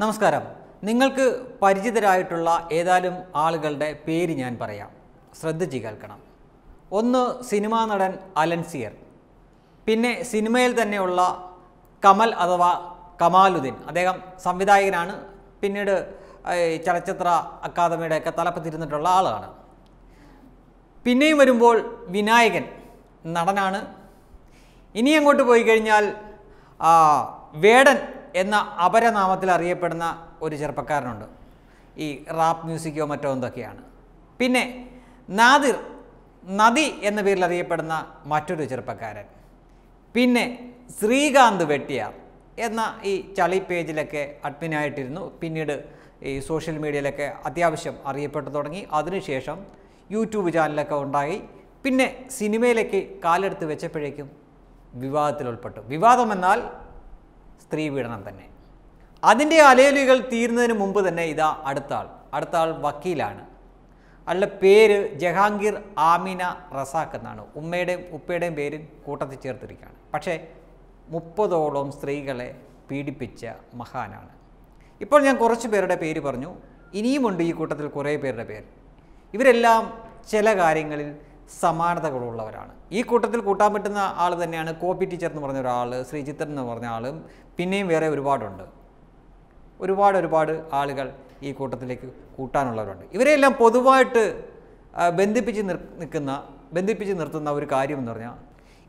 നമസ്കാരം നിങ്ങൾക്ക് പരിചിതരായിട്ടുള്ള ഏതാനും ആളുകളുടെ പേര് ഞാൻ പറയാം ശ്രദ്ധിച്ച് കേൾക്കണം ഒന്ന് സിനിമാ നടൻ അലൻസിയർ പിന്നെ സിനിമയിൽ തന്നെയുള്ള കമൽ അഥവാ കമാലുദ്ദീൻ അദ്ദേഹം സംവിധായകനാണ് പിന്നീട് ചലച്ചിത്ര അക്കാദമിയുടെ ഒക്കെ തലപ്പത്തിരുന്നിട്ടുള്ള ആളാണ് പിന്നെയും വരുമ്പോൾ വിനായകൻ നടനാണ് ഇനി അങ്ങോട്ട് പോയി കഴിഞ്ഞാൽ വേടൻ എന്ന അപരനാമത്തിൽ അറിയപ്പെടുന്ന ഒരു ചെറുപ്പക്കാരനുണ്ട് ഈ റാപ്പ് മ്യൂസിക്കോ മറ്റോ എന്തൊക്കെയാണ് പിന്നെ നാദിർ നദി എന്ന പേരിൽ അറിയപ്പെടുന്ന മറ്റൊരു ചെറുപ്പക്കാരൻ പിന്നെ ശ്രീകാന്ത് വെട്ടിയാർ എന്ന ഈ ചളി പേജിലൊക്കെ അഡ്മിനായിട്ടിരുന്നു പിന്നീട് ഈ സോഷ്യൽ മീഡിയയിലൊക്കെ അത്യാവശ്യം അറിയപ്പെട്ടു തുടങ്ങി അതിനുശേഷം യൂട്യൂബ് ചാനലൊക്കെ ഉണ്ടായി പിന്നെ സിനിമയിലേക്ക് കാലെടുത്ത് വെച്ചപ്പോഴേക്കും വിവാദത്തിലുൾപ്പെട്ടു വിവാദമെന്നാൽ സ്ത്രീ പീഡനം തന്നെ അതിൻ്റെ അലയലുകൾ തീരുന്നതിന് മുമ്പ് തന്നെ ഇതാ അടുത്ത ആൾ അടുത്ത ആൾ വക്കീലാണ് അയാളുടെ പേര് ജഹാംഗീർ ആമിന റസാഖ് എന്നാണ് ഉമ്മയുടെയും ഉപ്പയുടെയും പേര് കൂട്ടത്തിൽ ചേർത്തിരിക്കുകയാണ് പക്ഷേ മുപ്പതോളം സ്ത്രീകളെ പീഡിപ്പിച്ച മഹാനാണ് ഇപ്പോൾ ഞാൻ കുറച്ച് പേരുടെ പേര് പറഞ്ഞു ഇനിയുമുണ്ട് ഈ കൂട്ടത്തിൽ കുറേ പേരുടെ പേര് ഇവരെല്ലാം ചില കാര്യങ്ങളിൽ സമാനതകളുള്ളവരാണ് ഈ കൂട്ടത്തിൽ കൂട്ടാൻ പറ്റുന്ന ആൾ തന്നെയാണ് കോപ്പി ടീച്ചർ എന്ന് പറഞ്ഞ ഒരാൾ ശ്രീചിത്രൻ എന്ന് പറഞ്ഞ ആളും പിന്നെയും വേറെ ഒരുപാടുണ്ട് ഒരുപാട് ഒരുപാട് ആളുകൾ ഈ കൂട്ടത്തിലേക്ക് കൂട്ടാനുള്ളവരുണ്ട് ഇവരെല്ലാം പൊതുവായിട്ട് ബന്ധിപ്പിച്ച് നിൽക്കുന്ന ബന്ധിപ്പിച്ച് നിർത്തുന്ന ഒരു കാര്യം എന്ന് പറഞ്ഞാൽ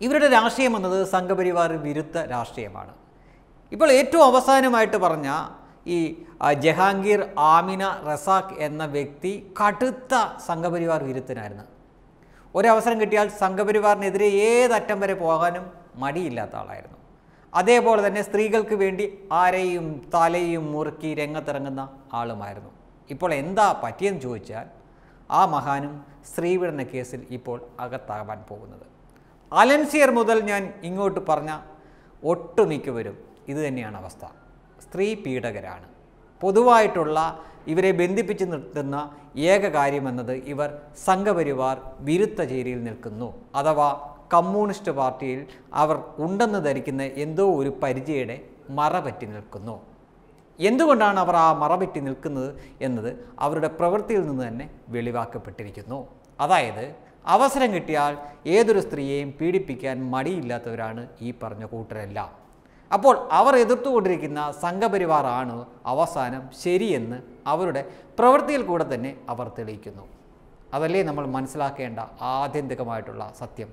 ഇവരുടെ രാഷ്ട്രീയം എന്നത് സംഘപരിവാർ വിരുദ്ധ രാഷ്ട്രീയമാണ് ഇപ്പോൾ ഏറ്റവും അവസാനമായിട്ട് പറഞ്ഞ ഈ ജഹാംഗീർ ആമിന റസാഖ് എന്ന വ്യക്തി കടുത്ത സംഘപരിവാർ വിരുദ്ധനായിരുന്നു ഒരവസരം കിട്ടിയാൽ സംഘപരിവാറിനെതിരെ ഏതറ്റം വരെ പോകാനും മടിയില്ലാത്ത ആളായിരുന്നു അതേപോലെ തന്നെ സ്ത്രീകൾക്ക് വേണ്ടി ആരെയും തലയും മുറുക്കി രംഗത്തിറങ്ങുന്ന ആളുമായിരുന്നു ഇപ്പോൾ എന്താ പറ്റിയെന്ന് ചോദിച്ചാൽ ആ മഹാനും സ്ത്രീപീഡന കേസിൽ ഇപ്പോൾ അകത്താവാൻ പോകുന്നത് അലൻസിയർ മുതൽ ഞാൻ ഇങ്ങോട്ട് പറഞ്ഞ ഒട്ടുമിക്കവരും ഇത് തന്നെയാണ് അവസ്ഥ സ്ത്രീ പീഡകരാണ് പൊതുവായിട്ടുള്ള ഇവരെ ബന്ധിപ്പിച്ച് നിർത്തുന്ന ഏക കാര്യമെന്നത് ഇവർ സംഘപരിവാർ വിരുദ്ധ ചേരിയിൽ നിൽക്കുന്നു അഥവാ കമ്മ്യൂണിസ്റ്റ് പാർട്ടിയിൽ അവർ ഉണ്ടെന്ന് ധരിക്കുന്ന എന്തോ ഒരു പരിചയയുടെ മറപറ്റി നിൽക്കുന്നു എന്തുകൊണ്ടാണ് അവർ ആ മറപറ്റി നിൽക്കുന്നത് എന്നത് അവരുടെ പ്രവൃത്തിയിൽ നിന്ന് തന്നെ വെളിവാക്കപ്പെട്ടിരിക്കുന്നു അതായത് അവസരം കിട്ടിയാൽ ഏതൊരു സ്ത്രീയെയും പീഡിപ്പിക്കാൻ മടിയില്ലാത്തവരാണ് ഈ പറഞ്ഞ കൂട്ടരെല്ലാം അപ്പോൾ അവർ എതിർത്തുകൊണ്ടിരിക്കുന്ന സംഘപരിവാറാണ് അവസാനം ശരിയെന്ന് അവരുടെ പ്രവൃത്തിയിൽ കൂടെ തന്നെ അവർ തെളിയിക്കുന്നു അതല്ലേ നമ്മൾ മനസ്സിലാക്കേണ്ട ആത്യന്തികമായിട്ടുള്ള സത്യം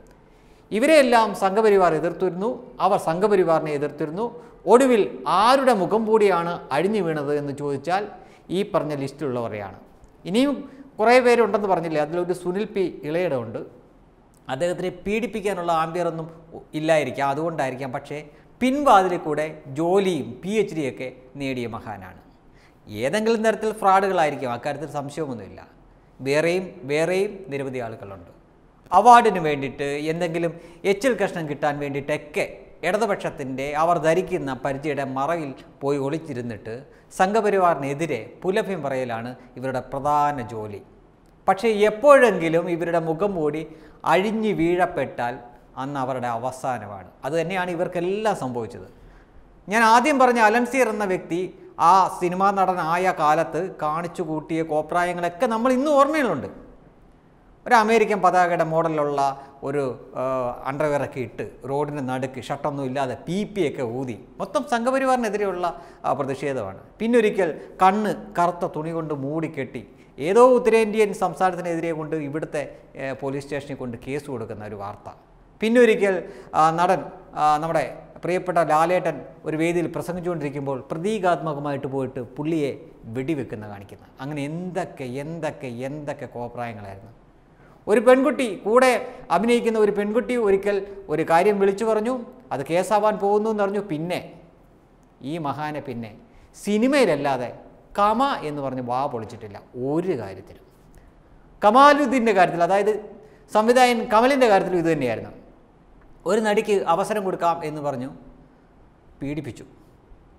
ഇവരെയെല്ലാം സംഘപരിവാർ എതിർത്തിരുന്നു അവർ സംഘപരിവാറിനെ എതിർത്തിരുന്നു ഒടുവിൽ ആരുടെ മുഖം കൂടിയാണ് അഴിഞ്ഞു വീണത് എന്ന് ചോദിച്ചാൽ ഈ പറഞ്ഞ ലിസ്റ്റിലുള്ളവരെയാണ് ഇനിയും കുറേ പേരുണ്ടെന്ന് പറഞ്ഞില്ലേ അതിലൊരു സുനിൽ പി ഇളയുടെ ഉണ്ട് അദ്ദേഹത്തിനെ പീഡിപ്പിക്കാനുള്ള ആംബിയറൊന്നും ഇല്ലായിരിക്കാം അതുകൊണ്ടായിരിക്കാം പക്ഷേ പിൻവാതിലിൽ കൂടെ ജോലിയും പി എച്ച് ഡിയൊക്കെ നേടിയ മഹാനാണ് ഏതെങ്കിലും തരത്തിൽ ഫ്രോഡുകളായിരിക്കും അക്കാര്യത്തിൽ സംശയമൊന്നുമില്ല വേറെയും വേറെയും നിരവധി ആളുകളുണ്ട് അവാർഡിന് വേണ്ടിയിട്ട് എന്തെങ്കിലും എച്ചിൽ കഷ്ണം കിട്ടാൻ വേണ്ടിയിട്ടൊക്കെ ഇടതുപക്ഷത്തിൻ്റെ അവർ ധരിക്കുന്ന പരിചയുടെ മറവിൽ പോയി ഒളിച്ചിരുന്നിട്ട് സംഘപരിവാറിനെതിരെ പുലഭ്യം പറയലാണ് ഇവരുടെ പ്രധാന ജോലി പക്ഷേ എപ്പോഴെങ്കിലും ഇവരുടെ മുഖം മൂടി അഴിഞ്ഞു വീഴപ്പെട്ടാൽ അന്ന് അവരുടെ അവസാനമാണ് അതുതന്നെയാണ് ഇവർക്കെല്ലാം സംഭവിച്ചത് ഞാൻ ആദ്യം പറഞ്ഞ അലൻസിയർ എന്ന വ്യക്തി ആ സിനിമാ നടനായ കാലത്ത് കാണിച്ചു കൂട്ടിയ കോപ്രായങ്ങളൊക്കെ നമ്മൾ ഇന്നും ഓർമ്മയിലുണ്ട് ഒരു അമേരിക്കൻ പതാകയുടെ മോഡലുള്ള ഒരു അണ്ടർവെയറൊക്കെ ഇട്ട് റോഡിൻ്റെ നടുക്ക് ഷട്ടൊന്നും ഇല്ലാതെ പി പി ഒക്കെ ഊതി മൊത്തം സംഘപരിവാറിനെതിരെയുള്ള പ്രതിഷേധമാണ് പിന്നൊരിക്കൽ കണ്ണ് കറുത്ത തുണി കൊണ്ട് മൂടിക്കെട്ടി ഏതോ ഉത്തരേന്ത്യൻ സംസ്ഥാനത്തിനെതിരെ കൊണ്ട് ഇവിടുത്തെ പോലീസ് സ്റ്റേഷനിൽ കൊണ്ട് കേസ് കൊടുക്കുന്ന ഒരു വാർത്ത പിന്നൊരിക്കൽ നടൻ നമ്മുടെ പ്രിയപ്പെട്ട ലാലേട്ടൻ ഒരു വേദിയിൽ പ്രസംഗിച്ചുകൊണ്ടിരിക്കുമ്പോൾ പ്രതീകാത്മകമായിട്ട് പോയിട്ട് പുള്ളിയെ വെടിവെക്കുന്ന കാണിക്കുന്നത് അങ്ങനെ എന്തൊക്കെ എന്തൊക്കെ എന്തൊക്കെ കോപ്രായങ്ങളായിരുന്നു ഒരു പെൺകുട്ടി കൂടെ അഭിനയിക്കുന്ന ഒരു പെൺകുട്ടി ഒരിക്കൽ ഒരു കാര്യം വിളിച്ചു പറഞ്ഞു അത് കേസാവാൻ പോകുന്നു എന്ന് പറഞ്ഞു പിന്നെ ഈ മഹാനെ പിന്നെ സിനിമയിലല്ലാതെ കമ എന്ന് പറഞ്ഞ് വാ പൊളിച്ചിട്ടില്ല ഒരു കാര്യത്തിലും കമാലുദ്ദീൻ്റെ കാര്യത്തിൽ അതായത് സംവിധായകൻ കമലിൻ്റെ കാര്യത്തിലും ഇതുതന്നെയായിരുന്നു ഒരു നടിക്ക് അവസരം കൊടുക്കാം എന്ന് പറഞ്ഞു പീഡിപ്പിച്ചു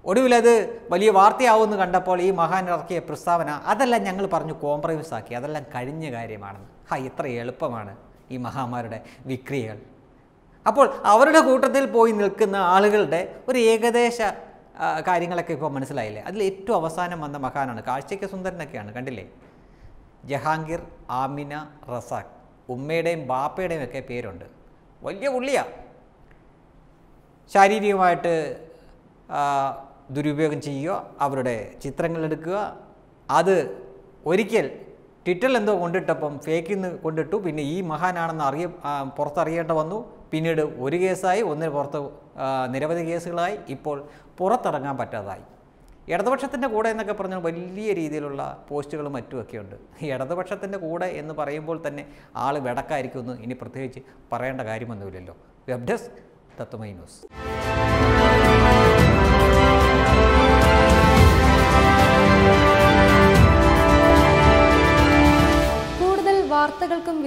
ഒടുവിലത് വലിയ വാർത്തയാവുമെന്ന് കണ്ടപ്പോൾ ഈ മഹാൻ ഇറക്കിയ പ്രസ്താവന അതെല്ലാം ഞങ്ങൾ പറഞ്ഞു കോംപ്രമൈസ് ആക്കി അതെല്ലാം കഴിഞ്ഞ കാര്യമാണെന്ന് ഹാ ഇത്ര എളുപ്പമാണ് ഈ മഹാമാരുടെ വിക്രിയകൾ അപ്പോൾ അവരുടെ കൂട്ടത്തിൽ പോയി നിൽക്കുന്ന ആളുകളുടെ ഒരു ഏകദേശ കാര്യങ്ങളൊക്കെ ഇപ്പോൾ മനസ്സിലായില്ലേ അതിൽ ഏറ്റവും അവസാനം വന്ന മഹാനാണ് കാഴ്ചയ്ക്ക് സുന്ദരനൊക്കെയാണ് കണ്ടില്ലേ ജഹാംഗീർ ആമിന റസാഖ് ഉമ്മയുടെയും ബാപ്പയുടെയും ഒക്കെ പേരുണ്ട് വലിയ ഉള്ളിയാണ് ശാരീരികമായിട്ട് ദുരുപയോഗം ചെയ്യുക അവരുടെ ചിത്രങ്ങൾ എടുക്കുക അത് ഒരിക്കൽ ട്വിറ്ററിൽ എന്തോ കൊണ്ടിട്ടപ്പം നിന്ന് കൊണ്ടിട്ടു പിന്നെ ഈ മഹാനാണെന്ന് അറിയ പുറത്തറിയേണ്ട വന്നു പിന്നീട് ഒരു കേസായി ഒന്നിന് പുറത്ത് നിരവധി കേസുകളായി ഇപ്പോൾ പുറത്തിറങ്ങാൻ പറ്റാതായി ഇടതുപക്ഷത്തിൻ്റെ കൂടെ എന്നൊക്കെ പറഞ്ഞാൽ വലിയ രീതിയിലുള്ള പോസ്റ്റുകളും ഉണ്ട് ഇടതുപക്ഷത്തിൻ്റെ കൂടെ എന്ന് പറയുമ്പോൾ തന്നെ ആൾ വെടക്കായിരിക്കുമെന്ന് ഇനി പ്രത്യേകിച്ച് പറയേണ്ട കാര്യമൊന്നുമില്ലല്ലോ വെബ് ഡെസ്ക് തത്വമൈ ന്യൂസ്